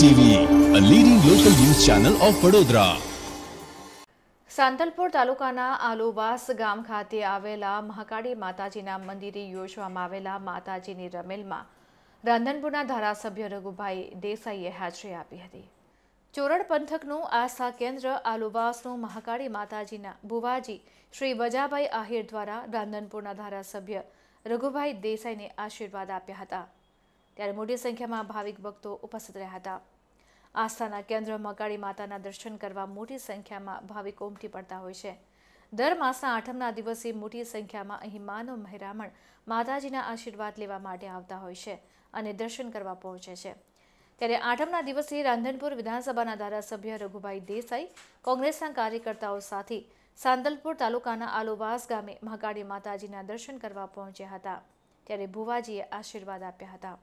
TV a leading local news channel of Vadodara Santalpur તાલુકાના આલુવાસ ગામ ખાતે આવેલા મહાકાળી માતાજીના મંદિરે યોજવામાં આવેલા માતાજીની રમેલમાં રાંધનપુરના ધારાસભ્ય રઘુભાઈ દેસાઈએ હાજરી આપી હતી ચોરડ પંથકનું આસ્થા કેન્દ્ર આલુવાસનું મહાકાળી માતાજીના ભુવાજી શ્રી વજાભાઈ આહિર દ્વારા રાંધનપુરના ધારાસભ્ય રઘુભાઈ દેસાઈને આશીર્વાદ આપ્યા હતા ત્યારે મોટી સંખ્યામાં ભાવિક ભક્તો ઉપસ્થિત રહ્યા હતા આસ્થાના કેન્દ્ર મકાળી માતાના દર્શન કરવા મોટી સંખ્યામાં ભાવિકો ઉમટી પડતા હોય છે દર માસના આઠમના દિવસે મોટી સંખ્યામાં અહીં માનવ મહેરામણ માતાજીના આશીર્વાદ લેવા માટે આવતા હોય છે અને દર્શન કરવા પહોંચે છે ત્યારે આઠમના દિવસે રાંધનપુર વિધાનસભાના ધારાસભ્ય રઘુભાઈ દેસાઈ કોંગ્રેસના કાર્યકર્તાઓ સાથે સાંદલપુર તાલુકાના આલોવાસ ગામે મહાકાળી માતાજીના દર્શન કરવા પહોંચ્યા હતા ત્યારે ભુવાજીએ આશીર્વાદ આપ્યા હતા